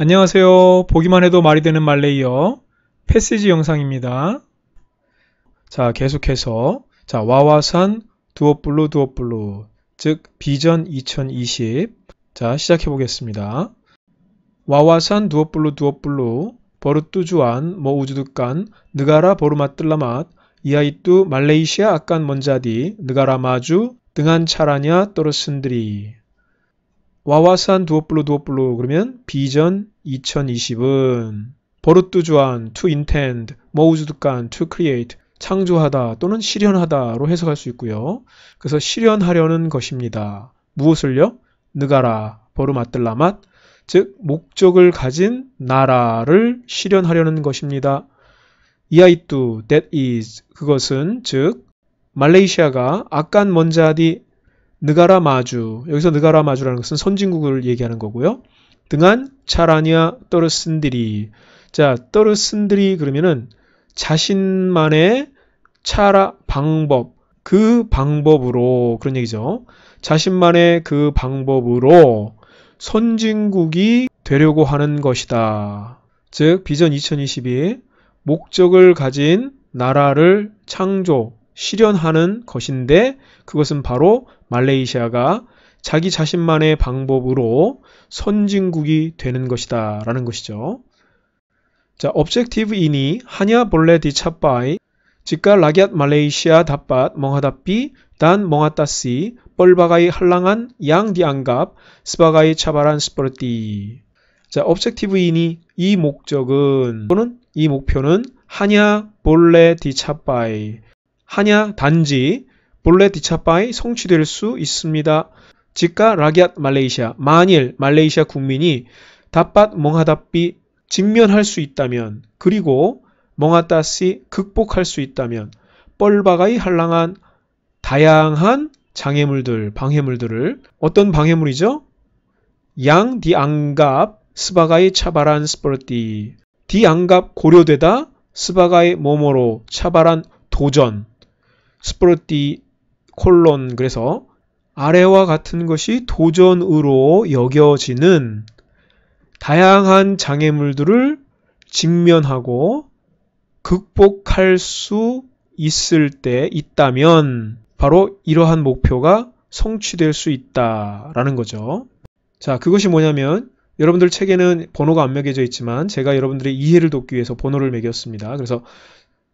안녕하세요. 보기만 해도 말이 되는 말레이어 패시지 영상입니다. 자, 계속해서 자, 와와산 두어블루 두어블루 즉 비전 2020 자, 시작해 보겠습니다. 와와산 두어블루 두어블루 버르뚜주안 뭐 우주득간 느가라 보르마뜰라맛 이하이뚜 말레이시아 아깐 먼자디 느가라 마주 등한 차라냐 떨어슨들이 와와산 두어블로두어블로 그러면 비전 2020은 버릇두주한 to intend, 모우즈두간 to create 창조하다 또는 실현하다로 해석할 수 있고요. 그래서 실현하려는 것입니다. 무엇을요? 느가라 버르마뜰라맛 즉 목적을 가진 나라를 실현하려는 것입니다. 이아이뚜 that is 그것은 즉 말레이시아가 아깐 먼자디 느가라마주 여기서 느가라마주라는 것은 선진국을 얘기하는 거고요. 등한 차라니아 떠르슨들이 자 떠르슨들이 그러면은 자신만의 차라 방법 그 방법으로 그런 얘기죠. 자신만의 그 방법으로 선진국이 되려고 하는 것이다. 즉 비전 2022 목적을 가진 나라를 창조 실현하는 것인데 그것은 바로 말레이시아가 자기 자신만의 방법으로 선진국이 되는 것이다 라는 것이죠. 자, objective in이 하냐 볼레 디차빠이 지가 라기앗 말레이시아 답밭 멍하답비 단 멍하따시 뻘바가이 한랑한 양디안갑 스바가이 차바란 스퍼르띠 자, objective in이 이 목적은 또는 이 목표는 하냐 볼레 디차빠이 하냐 단지 본래 디차파이 성취될 수 있습니다. 지가 라기앗 말레이시아 만일 말레이시아 국민이 답밭 몽하답비 직면할 수 있다면 그리고 몽하따시 극복할 수 있다면 뻘바가이 할랑한 다양한 장애물들 방해물들을 어떤 방해물이죠? 양 디앙갑 스바가이 차바란 스퍼티 디앙갑 고려되다 스바가이 모모로 차바란 도전 스프르티 콜론 그래서 아래와 같은 것이 도전으로 여겨지는 다양한 장애물들을 직면하고 극복할 수 있을 때 있다면 바로 이러한 목표가 성취될 수 있다라는 거죠. 자, 그것이 뭐냐면 여러분들 책에는 번호가 안 매겨져 있지만 제가 여러분들의 이해를 돕기 위해서 번호를 매겼습니다. 그래서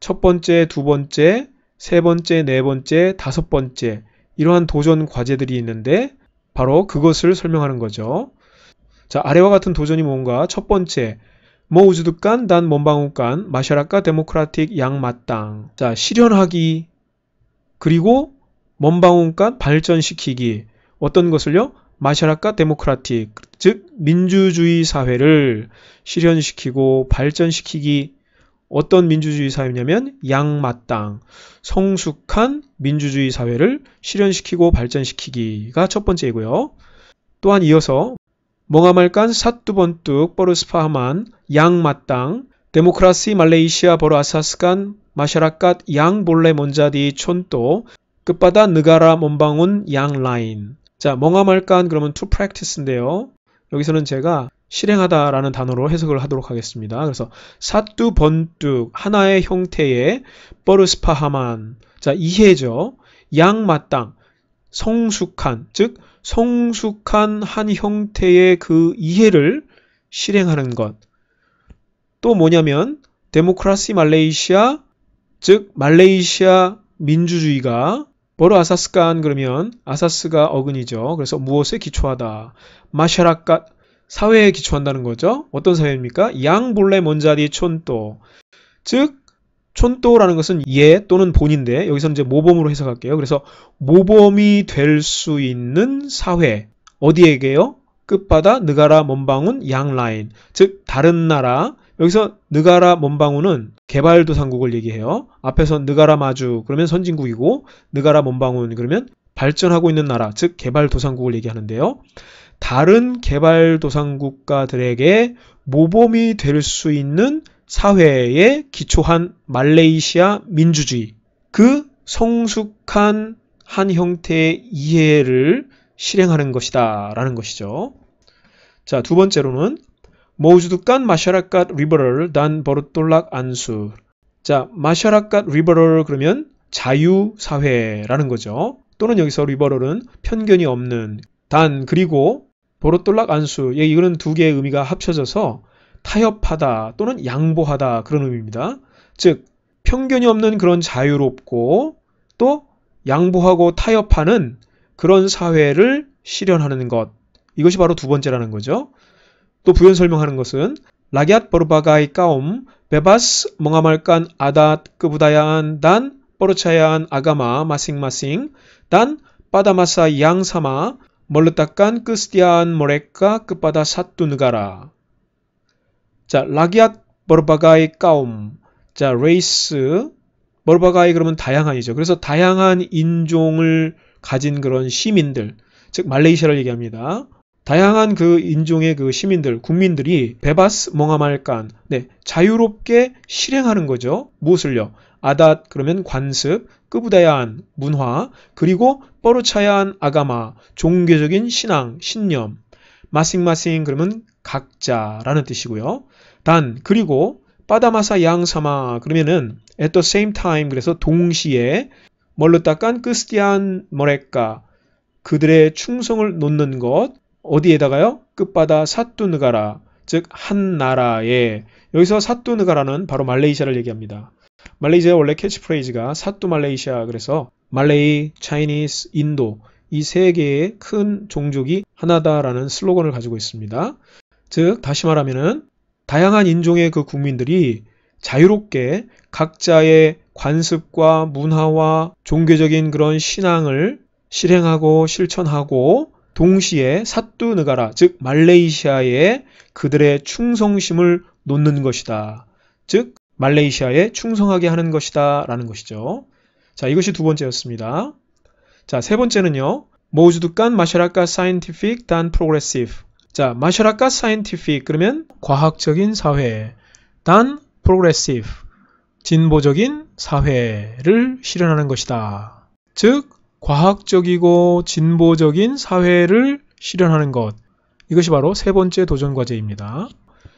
첫 번째, 두 번째, 세 번째, 네 번째, 다섯 번째 이러한 도전 과제들이 있는데 바로 그것을 설명하는 거죠. 자, 아래와 같은 도전이 뭔가? 첫 번째, 뭐우즈득간단몸방울간 마샤라카 데모크라틱 양마땅 자, 실현하기 그리고 몸방울간 발전시키기 어떤 것을요? 마샤라카 데모크라틱 즉 민주주의 사회를 실현시키고 발전시키기 어떤 민주주의 사회냐면 양마땅, 성숙한 민주주의 사회를 실현시키고 발전시키기가 첫 번째이고요. 또한 이어서 멍하말깐 사뚜번뚝 버르스파하만 양마땅, 데모크라시 말레이시아 버르아사스간 마샤라깟 양볼레 몬자디 촌또 끝바다 느가라 몬방운 양라인 자 멍하말깐 그러면 투프 p r 스인데요 여기서는 제가 실행하다라는 단어로 해석을 하도록 하겠습니다. 그래서 사뚜 번뚝 하나의 형태의 버르스파하만 자 이해죠. 양마땅 성숙한 즉 성숙한 한 형태의 그 이해를 실행하는 것. 또 뭐냐면 데모크라시 말레이시아 즉 말레이시아 민주주의가 버르 아사스간 그러면 아사스가 어근이죠. 그래서 무엇에 기초하다. 마샤라카 사회에 기초한다는 거죠. 어떤 사회입니까? 양본래 먼자리 촌또. 즉, 촌또라는 것은 예 또는 본인데, 여기서 이제 모범으로 해석할게요. 그래서 모범이 될 수 있는 사회. 어디에게요? 끝바다, 느가라, 먼방운, 양라인. 즉, 다른 나라. 여기서 느가라, 먼방운은 개발도상국을 얘기해요. 앞에서 느가라 마주, 그러면 선진국이고, 느가라, 먼방운, 그러면 발전하고 있는 나라, 즉 개발도상국을 얘기하는데요. 다른 개발도상국가들에게 모범이 될 수 있는 사회에 기초한 말레이시아 민주주의, 그 성숙한 한 형태의 이해를 실행하는 것이다. 라는 것이죠. 자, 두 번째로는 모주두깐 마샤라갓 리버럴 단 버르톨락 안수 자, 마샤라갓 리버럴 그러면 자유사회라는 거죠. 또는 여기서 리버럴은 편견이 없는 단 그리고 보로똘락 안수 예, 이거는 두 개의 의미가 합쳐져서 타협하다 또는 양보하다 그런 의미입니다. 즉 편견이 없는 그런 자유롭고 또 양보하고 타협하는 그런 사회를 실현하는 것 이것이 바로 두 번째라는 거죠. 또 부연 설명하는 것은 라기앗 버르바가이 까옴 베바스 멍아말깐 아다 끄부다야안 단 버르차야안 아가마 마싱마싱 단 빠다마사 양사마 멀르타깐 크스티안 모레카 끝바다 사뚜느가라. 자, 라기앗 버르바가이 까움. 자, 레이스. 버르바가이 그러면 다양한이죠. 그래서 다양한 인종을 가진 그런 시민들. 즉, 말레이시아를 얘기합니다. 다양한 그 인종의 그 시민들, 국민들이 베바스 몽하말간, 네, 자유롭게 실행하는 거죠. 무엇을요? 아닷 그러면 관습, 끄부다야한 문화, 그리고 뻐르차야한 아가마, 종교적인 신앙, 신념, 마싱마싱 그러면 각자라는 뜻이고요. 단 그리고 빠다마사 양사마 그러면은 at the same time 그래서 동시에 멀르따깐 끄스디안 머레까 그들의 충성을 놓는 것 어디에다가요? 끝바다 사뚜느가라 즉 한 나라에 여기서 사뚜느가라는 바로 말레이시아를 얘기합니다. 말레이시아 원래 캐치프레이즈가 사뚜 말레이시아 그래서 말레이, 차이니스, 인도 이 세 개의 큰 종족이 하나다라는 슬로건을 가지고 있습니다. 즉 다시 말하면은 다양한 인종의 그 국민들이 자유롭게 각자의 관습과 문화와 종교적인 그런 신앙을 실행하고 실천하고 동시에 사뚜느가라 즉 말레이시아에 그들의 충성심을 놓는 것이다. 즉 말레이시아에 충성하게 하는 것이다 라는 것이죠. 자 이것이 두 번째였습니다. 자 세 번째는요. 모즈두칸 마샤라카 사이언티픽 단 프로그레시브 자 마샤라카 사이언티픽 그러면 과학적인 사회 단 프로그레시브 진보적인 사회를 실현하는 것이다. 즉 과학적이고 진보적인 사회를 실현하는 것. 이것이 바로 세 번째 도전 과제입니다.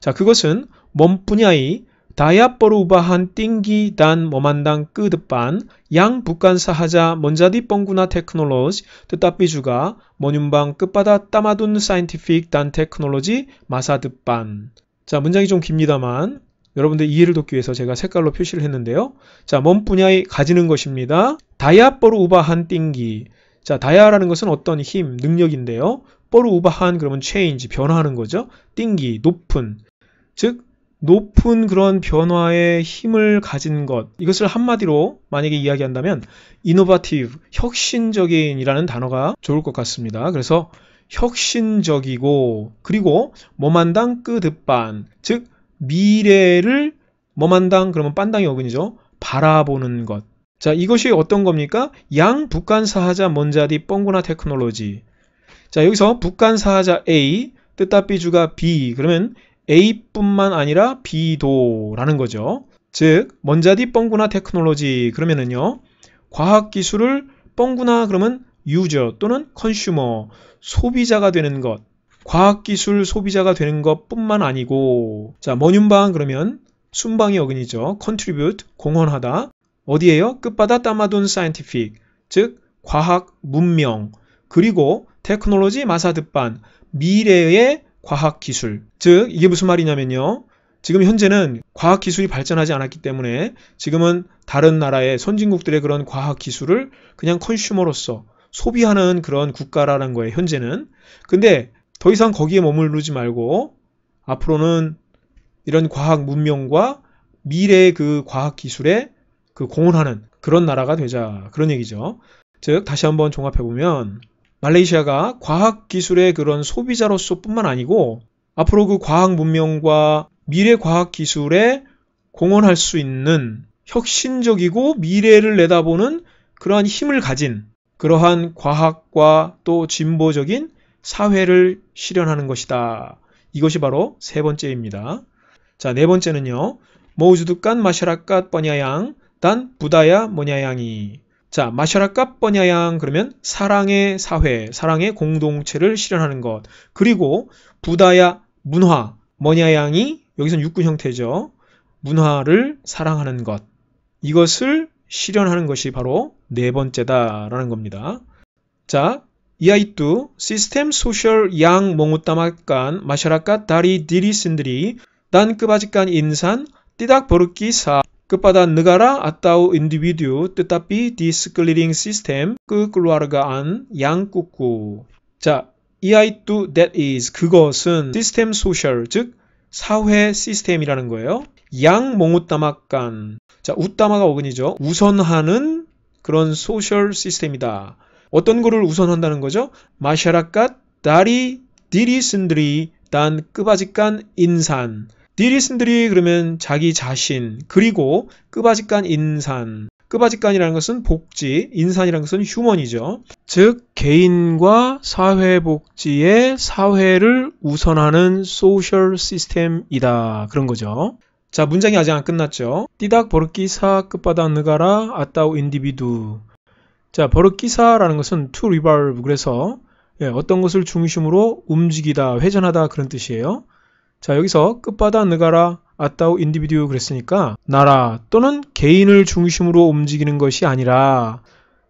자, 그것은 몸뿐야이 다야뽀루바한 띵기 단 모만당 끄드반 양 북한 사하자 먼자디 뻥구나 테크놀로지 뜻답비주가 모뮨방 끝바다 따마둔 사이언티픽 단 테크놀로지 마사드반 자 문장이 좀 깁니다만 여러분들 이해를 돕기 위해서 제가 색깔로 표시를 했는데요. 자, 먼 분야에 가지는 것입니다. 다이아뽀르 우바한 띵기. 자, 다아라는 것은 어떤 힘, 능력인데요. 뽀르 우바한 그러면 c h a 변화하는 거죠. 띵기, 높은. 즉, 높은 그런 변화의 힘을 가진 것. 이것을 한마디로 만약에 이야기한다면 이노바 o v 혁신적인이라는 단어가 좋을 것 같습니다. 그래서 혁신적이고 그리고 모만당 끄드반 즉 미래를 뭐만당 그러면 빤당이 어근이죠. 바라보는 것. 자, 이것이 어떤 겁니까? 양 북한 사하자 먼자디 뻥구나 테크놀로지. 자, 여기서 북한 사하자 A, 뜻다 비주가 B. 그러면 A뿐만 아니라 B도라는 거죠. 즉, 먼자디 뻥구나 테크놀로지. 그러면은요. 과학 기술을 뻥구나 그러면 유저 또는 컨슈머, 소비자가 되는 것. 과학기술 소비자가 되는 것뿐만 아니고 자 머뮴방 그러면 순방의 어근이죠. contribute 공헌하다 어디에요? 끝바다 따마돈 scientific 즉 과학 문명 그리고 테크놀로지 마사드반 미래의 과학 기술 즉 이게 무슨 말이냐면요. 지금 현재는 과학 기술이 발전하지 않았기 때문에 지금은 다른 나라의 선진국들의 그런 과학 기술을 그냥 컨슈머로서 소비하는 그런 국가라는 거예요. 현재는. 근데 더 이상 거기에 머무르지 말고 앞으로는 이런 과학 문명과 미래의 그 과학 기술에 그 공헌하는 그런 나라가 되자 그런 얘기죠. 즉 다시 한번 종합해 보면 말레이시아가 과학 기술의 그런 소비자로서뿐만 아니고 앞으로 그 과학 문명과 미래 과학 기술에 공헌할 수 있는 혁신적이고 미래를 내다보는 그러한 힘을 가진 그러한 과학과 또 진보적인 사회를 실현하는 것이다. 이것이 바로 세 번째입니다. 자, 네 번째는요. 모우주두깐 마샤라까 뻔야양 단 부다야 뭐냐양이 자 마샤라까 뻔야양 그러면 사랑의 사회, 사랑의 공동체를 실현하는 것 그리고 부다야 문화 뭐냐양이 여기선 육군 형태죠. 문화를 사랑하는 것 이것을 실현하는 것이 바로 네 번째다라는 겁니다. 자 이아이뚜 시스템 소셜 양 몽우따막간 마샤라까 다리 디리신들이 단 끄바지깐 인산 띠닥 버르기 사 끝바다 느가라 아따우 인디비듀 뜻답비 디스클리링 시스템 끄클루아르가 안 양꾸꾸 자 이아이뚜 that is 그것은 시스템 소셜 즉 사회 시스템이라는 거예요 양 몽우따막간 자 우따마가 어근이죠 우선하는 그런 소셜 시스템이다 어떤 거를 우선한다는 거죠? 마샤라깟 다리 디리슨들이 단 끄바지깐 인산 디리슨들이 그러면 자기 자신 그리고 끄바지깐 인산 끄바지간이라는 것은 복지, 인산이라는 것은 휴먼이죠. 즉 개인과 사회 복지의 사회를 우선하는 소셜 시스템이다. 그런 거죠. 자, 문장이 아직 안 끝났죠. 띠닥 버르키사 끝바닥 느가라 아따우 인디비두 자, 버릇기사라는 것은 to revolve 그래서 예, 어떤 것을 중심으로 움직이다, 회전하다 그런 뜻이에요. 자, 여기서 끝바다 느가라 아따우 인디비디오 그랬으니까 나라 또는 개인을 중심으로 움직이는 것이 아니라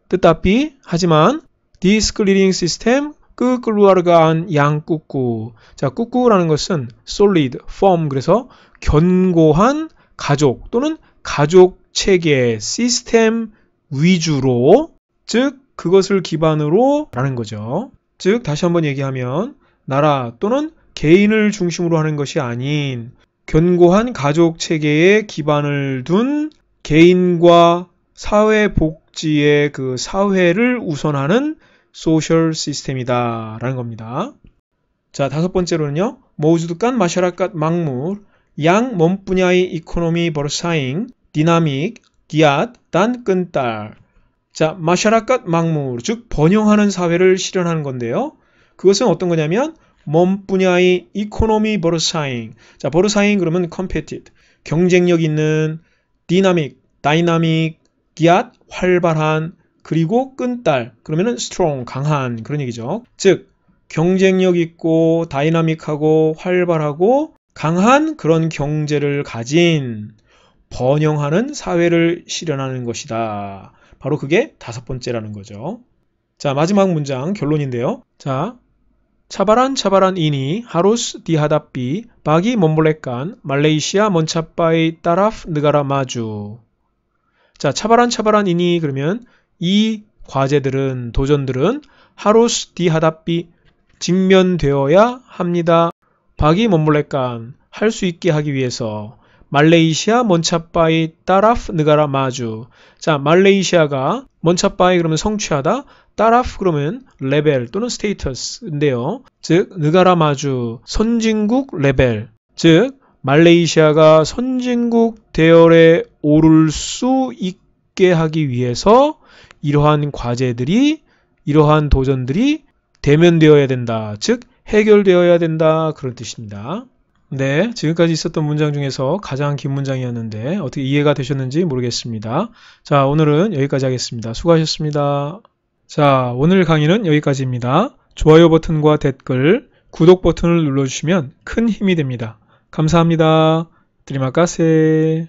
뜻답이 하지만 디스크 리딩 시스템 끄끌루아르간 양꾸꾸 자 꾸꾸라는 것은 솔리드 i 그래서 견고한 가족 또는 가족 체계 시스템 위주로 즉 그것을 기반으로 라는 거죠. 즉 다시 한번 얘기하면 나라 또는 개인을 중심으로 하는 것이 아닌 견고한 가족 체계에 기반을 둔 개인과 사회 복지의 그 사회를 우선하는 소셜 시스템이다 라는 겁니다. 자 다섯 번째로는요. 모즈드간 마샤라갓 막물 양 몸뿐야의 이코노미 버사잉 디나믹 기앗 단 끈딸 자, 마샤라깟 막무르 즉 번영하는 사회를 실현하는 건데요. 그것은 어떤 거냐면 몸분야의 이코노미 버르사잉. 자, 버르사잉 그러면 컴페티드. 경쟁력 있는 디나믹, 다이나믹, 기앗, 활발한 그리고 끈달. 그러면은 s t r 강한 그런 얘기죠. 즉 경쟁력 있고 다이나믹하고 활발하고 강한 그런 경제를 가진 번영하는 사회를 실현하는 것이다. 바로 그게 다섯 번째라는 거죠. 자, 마지막 문장 결론인데요. 자, 차바란 차바란 이니 하루스 디하답비 바기 몸블렉간 말레이시아 먼차바이 따라프 느가라 마주 자 차바란 차바란 이니 그러면 이 과제들은 도전들은 하루스 디하답비 직면되어야 합니다. 바기 몸블렉간할수 있게 하기 위해서 말레이시아 먼차빠이 따라프 느가라 마주 자 말레이시아가 먼차빠이 그러면 성취하다 따라프 그러면 레벨 또는 스테이터스인데요 즉 느가라 마주 선진국 레벨 즉 말레이시아가 선진국 대열에 오를 수 있게 하기 위해서 이러한 과제들이 이러한 도전들이 대면되어야 된다 즉 해결되어야 된다 그런 뜻입니다. 네, 지금까지 있었던 문장 중에서 가장 긴 문장이었는데 어떻게 이해가 되셨는지 모르겠습니다. 자, 오늘은 여기까지 하겠습니다. 수고하셨습니다. 자, 오늘 강의는 여기까지입니다. 좋아요 버튼과 댓글, 구독 버튼을 눌러주시면 큰 힘이 됩니다. 감사합니다. 드리마카세.